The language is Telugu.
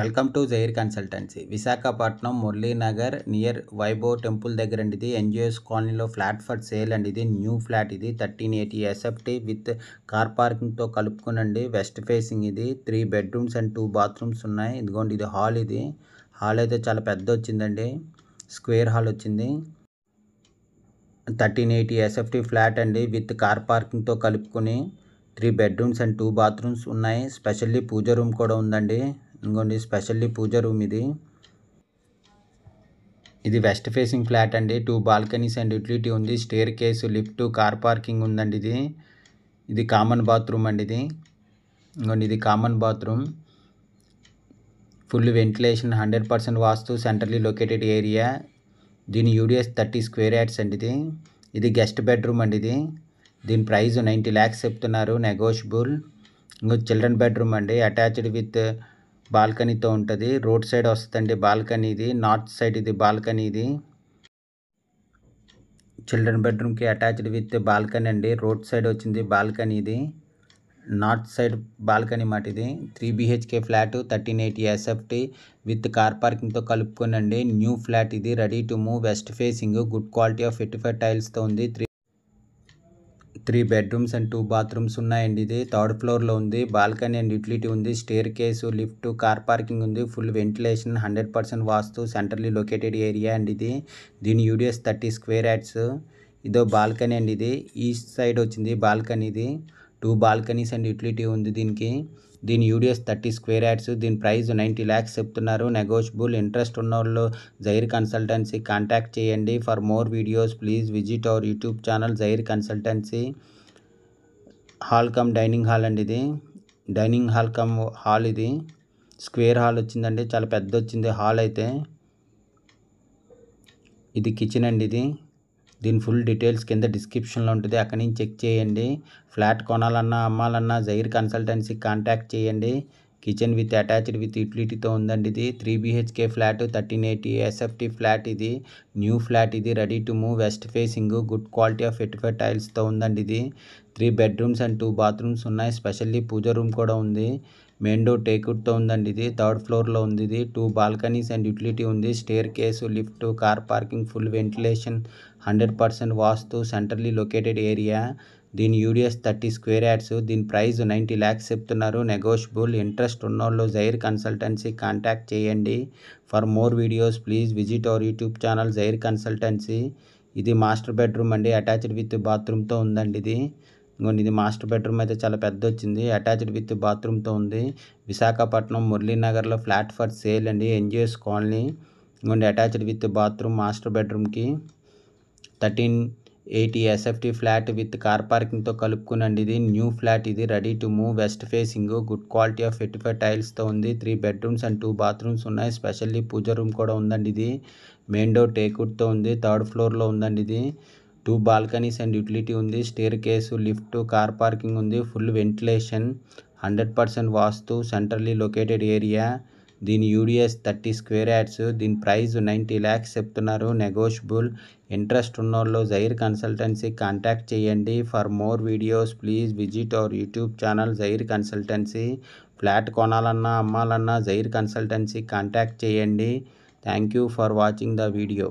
welcome to Zair consultancy Visakhapatnam Muralinagar near Vaibhav temple దగ్గర అండి ఇది ఎన్జిఎస్ కాలనీలో ఫ్లాట్ ఫర్ సేల్ అండి ఇది న్యూ ఫ్లాట్ ఇది thirteen eighty SFT with car పార్కింగ్తో కలుపుకునండి వెస్ట్ ఫేసింగ్ ఇది three bedrooms and two bathrooms ఉన్నాయి ఇదిగోండి ఇది హాల్ ఇది హాల్ అయితే చాలా పెద్ద వచ్చిందండి స్క్వేర్ హాల్ వచ్చింది థర్టీన్ ఎయిటీ ఎస్ఎఫ్టీ ఫ్లాట్ అండి విత్ కార్ పార్కింగ్తో కలుపుకుని three bedrooms and two bathrooms ఉన్నాయి స్పెషల్లీ పూజ రూమ్ కూడా ఉందండి ఇంకోండి స్పెషల్లీ పూజ రూమ్ ఇది ఇది వెస్ట్ ఫేసింగ్ ఫ్లాట్ అండి టూ బాల్కనీస్ అండ్ యూటిలిటీ ఉంది staircase lift car parking ఉందండి ఇది ఇది కామన్ బాత్రూమ్ అండి ఇది ఇంకోండి ఇది common bathroom full ventilation hundred percent vastu centrally located area దీని యూడిఎస్ థర్టీ స్క్వేర్ యాడ్స్ అండి ఇది ఇది గెస్ట్ బెడ్రూమ్ అండి ఇది దీని ప్రైస్ నైంటీ ల్యాక్స్ చెప్తున్నారు నెగోషియబుల్ ఇంకో చిల్డ్రన్ బెడ్రూమ్ అండి అటాచ్డ్ విత్ బాల్కనీతో ఉంటుంది రోడ్ సైడ్ వస్తుందండి బాల్కనీ ఇది నార్త్ సైడ్ ఇది బాల్కనీ ఇది చిల్డ్రన్ బెడ్రూమ్కి అటాచ్డ్ విత్ బాల్కనీ అండి రోడ్ సైడ్ వచ్చింది బాల్కనీ ఇది నార్త్ సైడ్ బాల్కనీ మాట ఇది three BHK flat thirteen eighty SFT with car పార్కింగ్తో కలుపుకోనండి న్యూ ఫ్లాట్ ఇది ready to move west facing good quality of eighty five టైల్స్తో ఉంది three three bedrooms and two bathrooms ఉన్నాయండి ఇది థర్డ్ ఫ్లోర్లో ఉంది బాల్కనీ అండ్ యూటిలిటీ ఉంది staircase lift car parking ఉంది full ventilation hundred percent vastu centrally located area అండి ఇది దీని యూడిఎస్ థర్టీ స్క్వేర్ యాడ్స్ ఇదో బాల్కనీ అండి ఇది ఈస్ట్ సైడ్ వచ్చింది బాల్కనీ ఇది టూ బాల్కనీస్ అండ్ యూటిలిటీ ఉంది దీనికి దీని యూడిఎస్ థర్టీ స్క్వేర్ యాడ్స్ దీని ప్రైస్ నైంటీ ల్యాక్స్ చెప్తున్నారు నెగోషియబుల్ ఇంట్రెస్ట్ ఉన్న వాళ్ళు జైర్ కన్సల్టెన్సీ కాంటాక్ట్ చేయండి for more videos please visit our YouTube channel Zair consultancy hall cum dining hall అండి ఇది డైనింగ్ హాల్ కమ్ హాల్ ఇది స్క్వేర్ హాల్ వచ్చిందండి చాలా పెద్ద వచ్చింది హాల్ అయితే ఇది కిచెన్ అండి ఇది దీని ఫుల్ డీటెయిల్స్ కింద డిస్క్రిప్షన్లో ఉంటుంది అక్కడి నుంచి చెక్ చేయండి ఫ్లాట్ కొనాలన్నా అమ్మాలన్నా జైర్ కన్సల్టెన్సీకి కాంటాక్ట్ చేయండి కిచెన్ విత్ అటాచ్డ్ విత్ యూటిలిటీతో ఉందండి ఇది three BHK flat thirteen eighty SFT flat ఇది న్యూ ఫ్లాట్ ఇది ready to move west facing good quality of eighty five టైల్స్తో ఉందండి ఇది three bedrooms and two bathrooms ఉన్నాయి స్పెషల్లీ పూజ రూమ్ కూడా ఉంది మెయిన్ డోర్ తో ఉందండి ఇది థర్డ్ ఫ్లోర్లో ఉంది ఇది టూ బాల్కనీస్ అండ్ యూటిలిటీ ఉంది staircase lift car parking full ventilation hundred percent vastu centrally located area దీని యూడిఎస్ థర్టీ స్క్వేర్ యాడ్స్ దీని ప్రైస్ నైంటీ ల్యాక్స్ చెప్తున్నారు నెగోషియబుల్ ఇంట్రెస్ట్ ఉన్నోళ్ళు జైర్ కన్సల్టెన్సీ కాంటాక్ట్ చేయండి for more videos please visit our YouTube channel Zair consultancy ఇది మాస్టర్ బెడ్రూమ్ అండి అటాచ్డ్ విత్ బాత్రూమ్తో ఉందండి ఇది ఇంకోటి ఇది మాస్టర్ బెడ్రూమ్ అయితే చాలా పెద్ద వచ్చింది అటాచ్డ్ విత్ బాత్రూమ్తో ఉంది విశాఖపట్నం మురళీనగర్లో ఫ్లాట్ ఫర్ సేల్ అండి ఎన్జిఎస్ కాలనీ ఇంకోటి అటాచ్డ్ విత్ బాత్రూమ్ మాస్టర్ బెడ్రూమ్కి thirteen eighty SFT flat with car పార్కింగ్తో కలుపుకునండి ఇది న్యూ ఫ్లాట్ ఇది ready to move west facing good quality of fifty five టైల్స్తో ఉంది three bedrooms and two bathrooms ఉన్నాయి స్పెషల్లీ పూజ రూమ్ కూడా ఉందండి ఇది మెయిన్ డోర్ టేక్వుడ్తో ఉంది థర్డ్ ఫ్లోర్లో ఉందండి ఇది టూ బాల్కనీస్ అండ్ యూటిలిటీ ఉంది staircase lift car parking ఉంది full ventilation hundred percent vastu centrally located area దీని యూడిఎస్ థర్టీ స్క్వేర్ యాడ్స్ దీని ప్రైస్ నైంటీ ల్యాక్స్ చెప్తున్నారు నెగోషియబుల్ ఇంట్రెస్ట్ ఉన్నోళ్ళు జైర్ కన్సల్టెన్సీ కాంటాక్ట్ చేయండి for more videos please visit our YouTube channel Zair consultancy flat కొనాలన్నా అమ్మాలన్నా జైర్ కన్సల్టెన్సీ కాంటాక్ట్ చేయండి thank you for watching the video